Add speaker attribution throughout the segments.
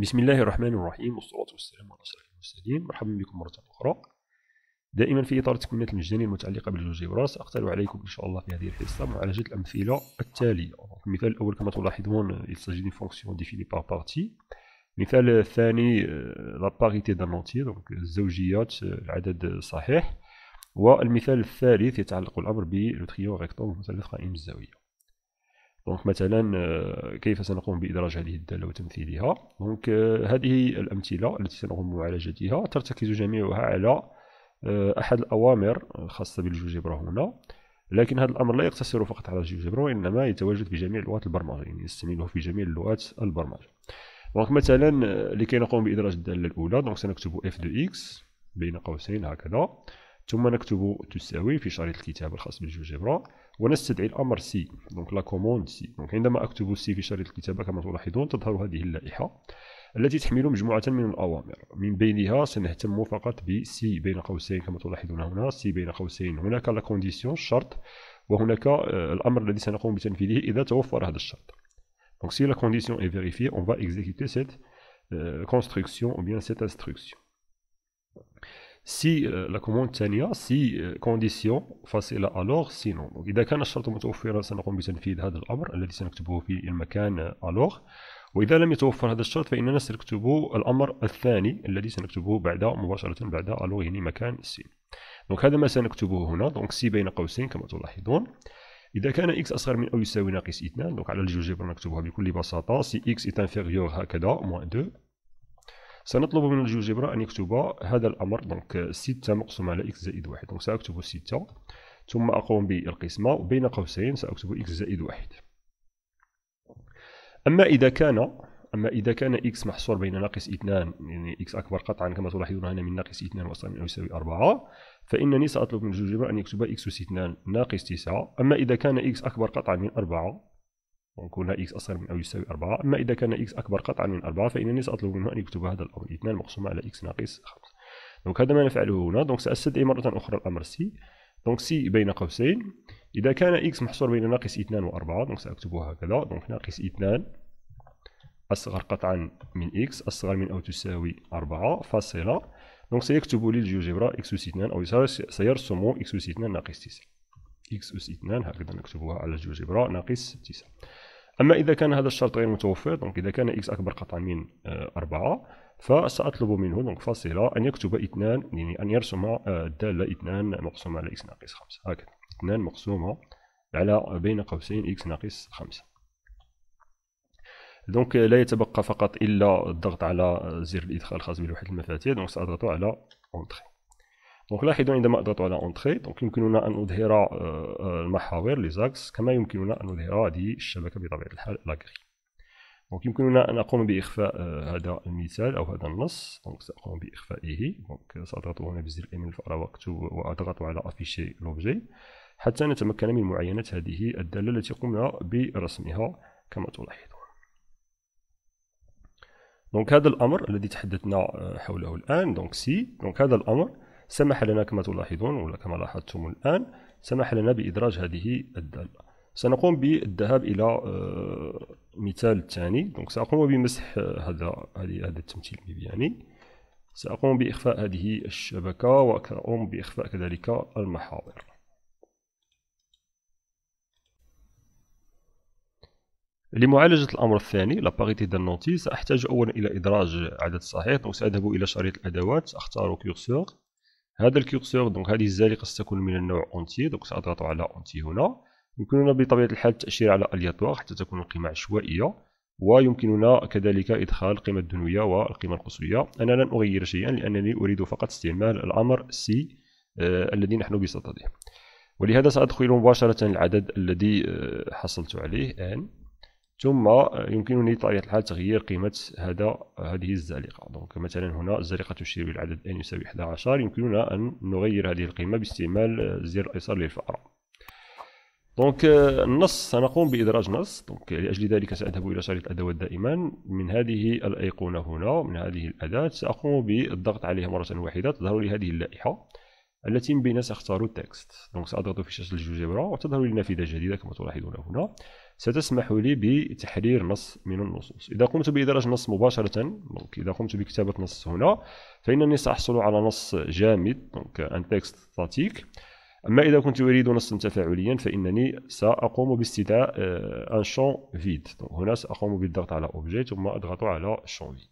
Speaker 1: بسم الله الرحمن الرحيم والصلاة والسلام على أشرف المرسلين مرحبا بكم مرة أخرى دائما في إطار التكوينات المجانية المتعلقة بالجوجي سأقترح عليكم إن شاء الله في هذه الحصة معالجة الأمثلة التالية المثال الأول كما تلاحظون يستجد une فونكسيون ديفيني par بارتي المثال الثاني لا باريتي دان دونك الزوجيات آه، العدد الصحيح والمثال الثالث يتعلق الأمر بالتريون ريكتون مثلث قائم الزاوية دونك مثلا آه، كيف سنقوم بادراج هذه الداله وتمثيلها دونك آه، هذه الامثله التي سنقوم بمعالجتها ترتكز جميعها على آه، احد الاوامر الخاصه بالجوجبرا هنا لكن هذا الامر لا يقتصر فقط على الجوجبرا وانما يتواجد في جميع البرمجه البرمجيه يعني يستعمله في جميع لغات البرمجه دونك مثلا لكي نقوم بادراج الداله الاولى دونك سنكتب اف دو اكس بين قوسين هكذا ثم نكتب تساوي في شريط الكتاب الخاص بالجوجبرا ونستدعي الامر سي دونك لا كوموند سي دونك عندما اكتب سي في شريط الكتابه كما تلاحظون تظهر هذه اللائحه التي تحمل مجموعه من الاوامر من بينها سنهتم فقط بسي بين قوسين كما تلاحظون هنا سي بين قوسين هناك لا كونديسيون الشرط وهناك آه، الامر الذي سنقوم بتنفيذه اذا توفر هذا الشرط دونك سي لا كونديسيون اي فيريفي اون فا exécuter سيت كونستركسيون او بيان سيت انستركسيون سي لا كوموند الثانيه سي كونديسيون فاصله الوغ سي نو اذا كان الشرط متوفرا سنقوم بتنفيذ هذا الامر الذي سنكتبه في المكان الوغ آه، واذا لم يتوفر هذا الشرط فاننا سنكتب الامر الثاني الذي سنكتبه بعد مباشره بعد الوغ يعني مكان سين دونك هذا ما سنكتبه هنا دونك سي بين قوسين كما تلاحظون إذا كان إكس أصغر من أو يساوي ناقص 2 دونك على الجوجيبر نكتبها بكل بساطة سي إكس إت انفيريور هكذا موان 2 سنطلب من الجوجبرا أن يكتب هذا الأمر دونك 6 مقسوم على إكس زائد واحد دونك سأكتب 6 ثم أقوم بالقسمة وبين قوسين سأكتب إكس زائد واحد أما إذا كان أما إذا كان إكس محصور بين ناقص اثنان يعني إكس أكبر قطعا كما تلاحظون هنا من ناقص اثنان وأصغر من أو يساوي 4 فإنني سأطلب من الجوجبرا أن يكتب إكس 2 اثنان ناقص 9 أما إذا كان إكس أكبر قطعا من 4 دونك هنا إكس أصغر من أو يساوي أربعة أما إذا كان إكس أكبر قطعا من أربعة فإنني سأطلب منه أن يكتب هذا الأمر اثنان مقسوم على إكس ناقص خمسة دونك هذا ما نفعله هنا دونك سأستدعي مرة أخرى الأمر سي دونك سي بين قوسين إذا كان إكس محصور بين ناقص اثنان وأربعة دونك سأكتبه هكذا دونك ناقص اثنان أصغر قطعا من إكس أصغر من أو تساوي أربعة فاصلة دونك سيكتب لي الجيوجبرا إكس أس اثنان أو سيرسم إكس أس اثنان ناقص تسعة إكس أس اثنان هكذا نكتبها على الجيوجبرا ناقص تسعة أما إذا كان هذا الشرط غير متوفر دونك إذا كان إكس أكبر قطعا من آه، أربعة فسأطلب منه دونك فاصلة أن يكتب اثنان يعني أن يرسم الدالة آه، اثنان مقسومة على إكس ناقص خمسة هكذا اثنان مقسومة على بين قوسين إكس ناقص خمسة دونك لا يتبقى فقط إلا الضغط على آه، زر الإدخال الخاص بلوحة المفاتيح دونك سأضغط على اونتري دونك لاحظوا عندما اضغط على اونتري دونك يمكننا ان نظهر المحاور لي زاكس كما يمكننا ان نظهر هذه الشبكه بطبيعه الحال لاكري دونك يمكننا ان اقوم باخفاء هذا المثال او هذا النص دونك ساقوم باخفائه دونك ساضغط هنا بزر اليمين على واكتب واضغط على افيشي لوبجي حتى نتمكن من معاينه هذه الداله التي قمنا برسمها كما تلاحظون دونك هذا الامر الذي تحدثنا حوله الان دونك سي دونك هذا الامر سمح لنا كما تلاحظون ولا كما لاحظتم الآن سمح لنا بإدراج هذه الدالة سنقوم بالذهاب إلى المثال آه، الثاني دونك سأقوم بمسح آه، هذا هذا التمثيل المبياني سأقوم بإخفاء هذه الشبكة وأقوم بإخفاء كذلك المحاور لمعالجة الأمر الثاني لاباريتي نوتي سأحتاج أولا إلى إدراج عدد صحيح وسأذهب إلى شريط الأدوات أختار كيرسور هذا الكيرسور دونك هذه الزالقه تكون من النوع اونتي دونك ساضغط على اونتي هنا يمكننا بطبيعه الحال التاشير على الياتوار حتى تكون القيمه عشوائيه ويمكننا كذلك إدخال القيمة الدنوية والقيمة القصوية أنا لن أغير شيئا لأنني أريد فقط استعمال الأمر سي آه الذي نحن بصدده ولهذا سأدخل مباشرة العدد الذي آه حصلت عليه ان ثم يمكنني بطبيعة الحال تغيير قيمة هذا هذه الزلقة دونك مثلا هنا الزلقة تشير بالعدد n يساوي 11 يمكننا أن نغير هذه القيمة باستعمال الزر الأيسر للفأرة دونك النص سنقوم بإدراج نص دونك لأجل ذلك سأذهب إلى شريط الادوات دائما من هذه الأيقونة هنا من هذه الأداة سأقوم بالضغط عليها مرة واحدة تظهر لي هذه اللائحة التي من بين سأختار التكست دونك سأضغط في شاشة الجوجبرا وتظهر لي نافذة جديدة كما تلاحظون هنا ستسمح لي بتحرير نص من النصوص إذا قمت بإدراج نص مباشرة إذا قمت بكتابة نص هنا فإنني سأحصل على نص جامد أن تكست ستاتيك أما إذا كنت أريد نصا تفاعليا فإنني سأقوم باستدعاء أن شون فيد هنا سأقوم بالضغط على أوبجي ثم أضغط على شون فيد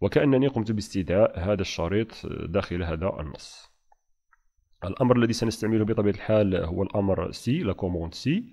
Speaker 1: وكأنني قمت باستدعاء هذا الشريط آه، داخل هذا النص الأمر الذي سنستعمله بطبيعة الحال هو الأمر سي لا كوموند سي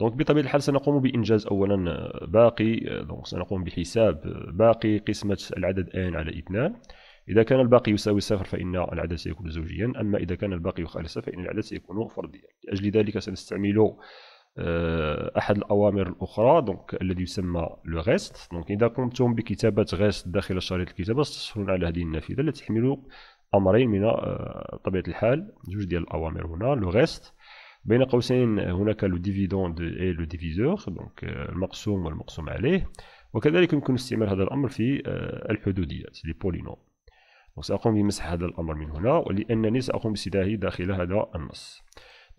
Speaker 1: دونك بطبيعه الحال سنقوم بانجاز اولا آه، باقي دونك آه، سنقوم بحساب آه، باقي قسمه العدد n على 2 اذا كان الباقي يساوي صفر فان العدد سيكون زوجيا اما اذا كان الباقي خالصا فان العدد سيكون فرديا لاجل ذلك سنستعمل احد الاوامر الاخرى دونك الذي يسمى لو ريست دونك اذا قمتم بكتابه ريست داخل شريط الكتابه ستحصلون على هذه النافذه التي تحمل امرين من طبيعه الحال جوج ديال الاوامر هنا لو ريست بين قوسين هناك لو ديفيدوند اي لو ديفيزور دونك المقسوم والمقسوم عليه وكذلك يمكن استعمال هذا الامر في الحدوديات لي بولينوم دونك ساقوم بمسح هذا الامر من هنا ولانني ساقوم باستدعائه داخل هذا النص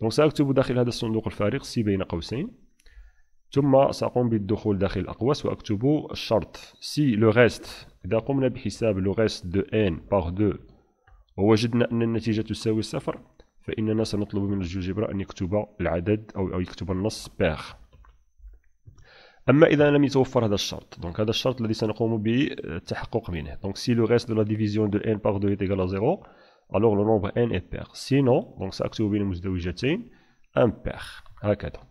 Speaker 1: دونك ساكتب داخل هذا الصندوق الفارغ سي بين قوسين ثم سأقوم بالدخول داخل الأقواس وأكتب الشرط سي لو ريست إذا قمنا بحساب لو ريست دو ان باغ دو ووجدنا أن النتيجة تساوي صفر فإننا سنطلب من الجوجبرا أن يكتب العدد أو يكتب النص بيغ اما اذا لم يتوفر هذا الشرط دونك هذا الشرط الذي سنقوم بالتحقق منه دونك سي لو ريست دو لا ديفيزيون دو ان باغ دو est égal à 0 alors le nombre n est pair دونك ساكتب بين المزدوجتين بيغ هكذا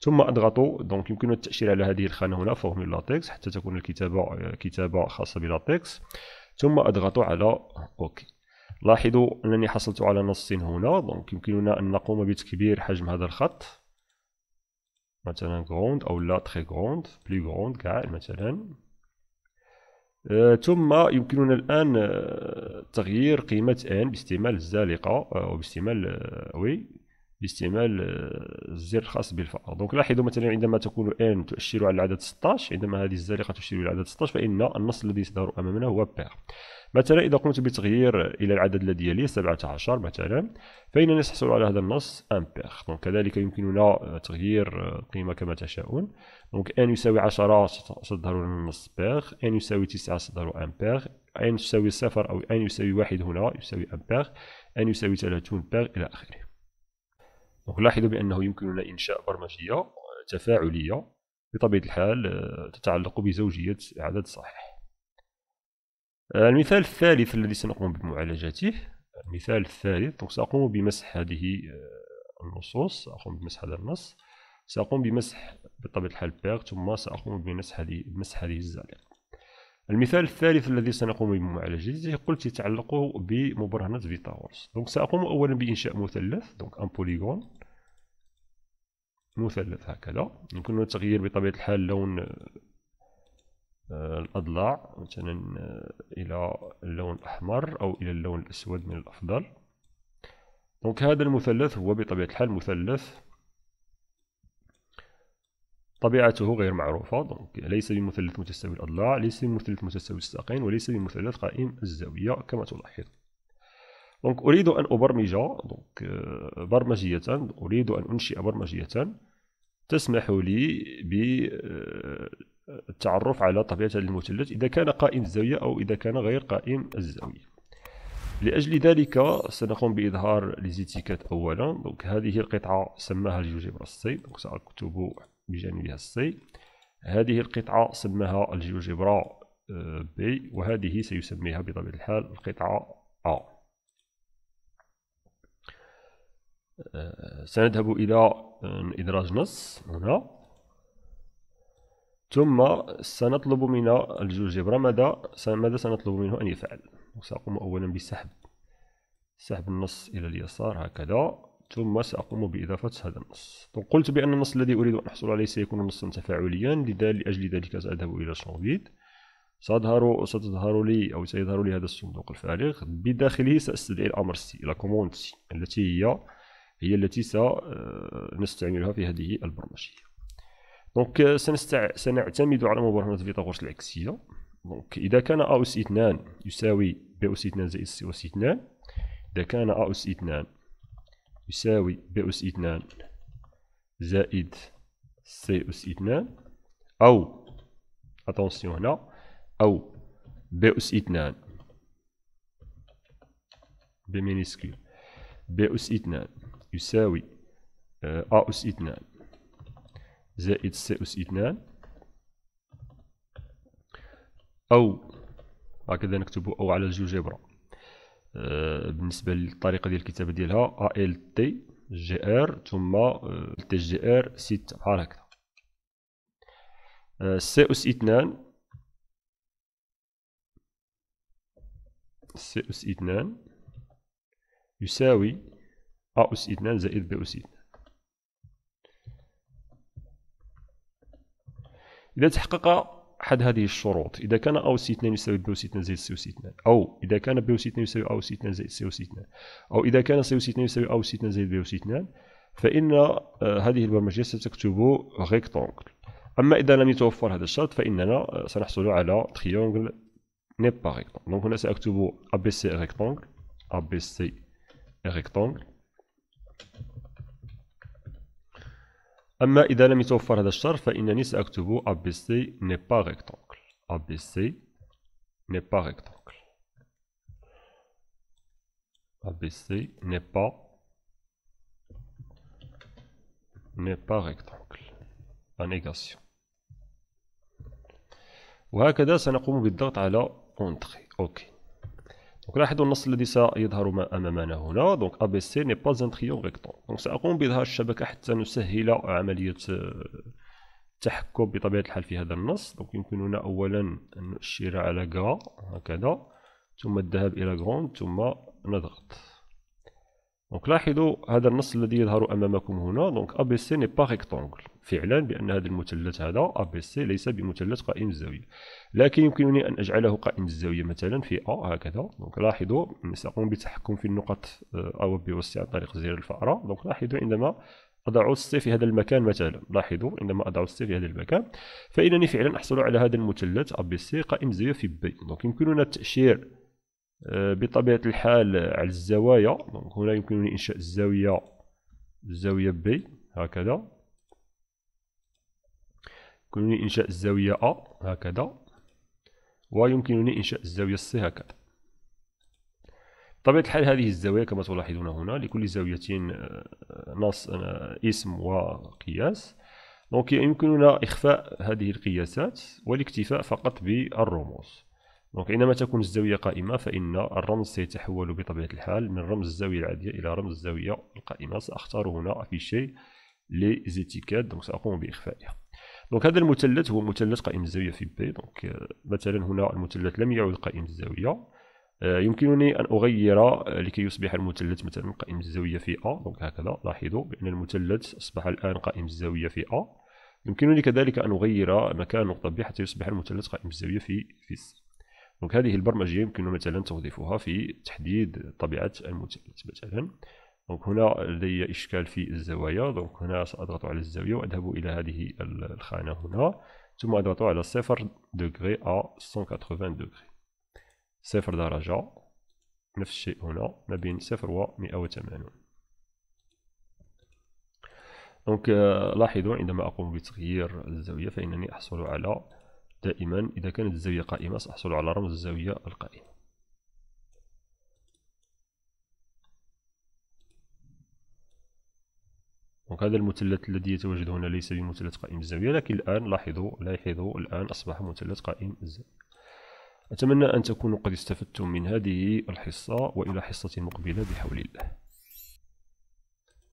Speaker 1: ثم اضغط دونك يمكن التاشير على هذه الخانه هنا فورمي لاتكس حتى تكون الكتابه كتابه خاصه بلاتكس ثم اضغط على اوكي لاحظوا أنني حصلت على نص هنا دونك يمكننا أن نقوم بتكبير حجم هذا الخط مثلا غروند أو لا تخي غروند بلي غروند كاع مثلا آه ثم يمكننا الآن آه، تغيير قيمة ان باستعمال الزالقة آه، أو باستعمال وي آه، باستعمال الزر آه، الخاص بالفأرة دونك لاحظوا مثلا عندما تكون ان تؤشر على العدد 16 عندما هذه الزرقة تشير الى العدد 16 فان النص الذي يظهر امامنا هو بير مثلا إذا قمت بتغيير إلى العدد الذي يليه 17 مثلا فإننا سنحصل على هذا النص أمبير دونك كذلك يمكننا آه، تغيير القيمة آه، كما تشاءون دونك أن يساوي 10 ستظهر لنا النص بير أن يساوي 9 ستظهر أمبير أن يساوي 0 أو أن يساوي 1 هنا يساوي أمبير أن يساوي 30 بير إلى آخره دونك لاحظوا بانه يمكننا انشاء برمجيه تفاعليه بطبيعه الحال آه، تتعلق بزوجيه عدد صحيح آه، المثال الثالث الذي سنقوم بمعالجته المثال الثالث سأقوم بمسح هذه آه، النصوص سأقوم بمسح هذا النص سأقوم بمسح بطبيعة الحال بيغ ثم سأقوم بمسح هذه مسح هذه الزائقة المثال الثالث الذي سنقوم بمعالجته قلت يتعلق بمبرهنة فيتاغورس دونك سأقوم أولا بإنشاء مثلث دونك أن بوليغون مثلث هكذا يمكن التغيير بطبيعة الحال لون آه، الأضلاع مثلا آه، إلى اللون الأحمر أو إلى اللون الأسود من الأفضل دونك هذا المثلث هو بطبيعة الحال مثلث طبيعته غير معروفة دونك ليس بمثلث متساوي الأضلاع ليس بمثلث متساوي الساقين وليس بمثلث قائم الزاوية كما تلاحظ دونك أريد أن أبرمج دونك آه، برمجية أريد أن أنشئ برمجية تسمح لي بالتعرف آه، على طبيعة المثلث إذا كان قائم الزاوية أو إذا كان غير قائم الزاوية لأجل ذلك سنقوم بإظهار ليزيتيكات أولا دونك هذه القطعة سماها الجوجيبرا السي دونك سأكتب بجانبها السي هذه القطعة سماها الجيوجبرا آه، بي وهذه سيسميها بطبيعة الحال القطعة أ آه، سنذهب إلى آه، إدراج نص هنا ثم سنطلب من الجيوجبرا ماذا ماذا سنطلب منه أن يفعل سأقوم أولا بسحب سحب النص إلى اليسار هكذا ثم سأقوم بإضافة هذا النص قلت بأن النص الذي أريد أن أحصل عليه سيكون نصا تفاعليا لأجل ذلك سأذهب إلى شانفيد سأظهر ستظهر لي أو سيظهر لي هذا الصندوق الفارغ بداخله سأستدعي الأمر سي لا كوموند سي التي هي هي التي سنستعملها آه، في هذه البرمجية دونك euh، سنستع... سنعتمد على مبرهنة فيثاغورس العكسية دونك إذا كان أ أس 2 يساوي ب أس 2 زائد سي أس 2 إذا كان أ أس 2 يساوي ب أس اثنان زائد س أس اثنان أو اتونسيون هنا أو ب أس اثنان بمينيسكيل ب أس اثنان يساوي آه، أ أس اثنان زائد س أس اثنان أو هكذا نكتب أو على الجوجبرا آه، بالنسبه للطريقه ديال الكتابه ديالها ال تي جي ار ثم تي جي ار 6 بحال هكذا آه، سي اس 2 سي اس 2 يساوي ا اس 2 زائد ب اس 2 إذا تحقق احد هذه الشروط إذا كان أو سي 2 يساوي بي سي 2 زائد سي سي 2 أو إذا كان بي سي 2 يساوي أو سي 2 زائد سي سي 2 أو إذا كان سي سي 2 يساوي أو سي 2 زائد بي سي 2 فإن آه، هذه البرمجية ستكتب ريكتونغل أما إذا لم يتوفر هذا الشرط فإننا آه، سنحصل على تريونغل ني با ريكتونغل دونك هنا سأكتب أ بي سي ريكتونغل أ بي سي ريكتونغل أما إذا لم يتوفر هذا الشرط فإنني سأكتب ABC n'est pas rectangle ABC n'est pas rectangle ABC n'est pas n'est pas rectangle négation وهكذا سنقوم بالضغط على Entrée OK دونك لاحظوا النص الذي سيظهر ما امامنا هنا دونك ا بي سي ني با ان تريون ريكتون دونك ساقوم باظهار الشبكه حتى نسهل عمليه التحكم آه، بطبيعه الحال في هذا النص دونك يمكننا اولا ان نشير على غا هكذا ثم الذهاب الى غروند ثم نضغط دونك لاحظوا هذا النص الذي يظهر امامكم هنا دونك ا بي سي ني با ريكتونغل فعلا بان هذا المثلث هذا ا بي سي ليس بمثلث قائم الزاويه لكن يمكنني ان اجعله قائم الزاويه مثلا في ا هكذا دونك لاحظوا ساقوم بالتحكم في النقط ا و بي و سي عن طريق زر الفاره دونك لاحظوا عندما أضع السي في هذا المكان مثلا لاحظوا عندما أضع السي في هذا المكان فإنني فعلا أحصل على هذا المثلث أ بي سي قائم الزاويه في بي دونك يمكننا التأشير آه، بطبيعة الحال على الزوايا دونك هنا يمكنني إنشاء الزاوية الزاوية بي هكذا يمكنني إنشاء الزاوية أ هكذا ويمكنني إنشاء الزاوية سي هكذا بطبيعة الحال هذه الزوايا كما تلاحظون هنا لكل زاوية آه، نص آه، اسم وقياس دونك يمكننا إخفاء هذه القياسات والاكتفاء فقط بالرموز دونك عندما تكون الزاوية قائمة فإن الرمز سيتحول بطبيعة الحال من رمز الزاوية العادية إلى رمز الزاوية القائمة سأختار هنا في شيء لي زيتيكات دونك سأقوم بإخفائها دونك هذا المثلث هو مثلث قائم الزاوية في بي دونك مثلا هنا المثلث لم يعد قائم الزاوية آه، يمكنني أن أغير لكي يصبح المثلث مثلا قائم الزاوية في أ دونك هكذا لاحظوا بأن المثلث أصبح الآن قائم الزاوية في أ يمكنني كذلك أن أغير مكان نقطة بي حتى يصبح المثلث قائم الزاوية في في سي دونك هذه البرمجيه يمكن مثلا توظيفها في تحديد طبيعه المثلث مثلا دونك هنا لدي اشكال في الزوايا دونك هنا ساضغط على الزاويه واذهب الى هذه الخانه هنا ثم اضغط على صفر دوغري ا 180 دوغري صفر درجه نفس الشيء هنا ما بين صفر و 180 دونك آه، لاحظوا عندما اقوم بتغيير الزاويه فانني احصل على دائما إذا كانت الزاوية قائمة سأحصل على رمز الزاوية القائمة دونك هذا المثلث الذي يتواجد هنا ليس بمثلث قائم الزاوية لكن الآن لاحظوا لاحظوا الآن أصبح مثلث قائم الزاوية أتمنى أن تكونوا قد استفدتم من هذه الحصة وإلى حصة مقبلة بحول الله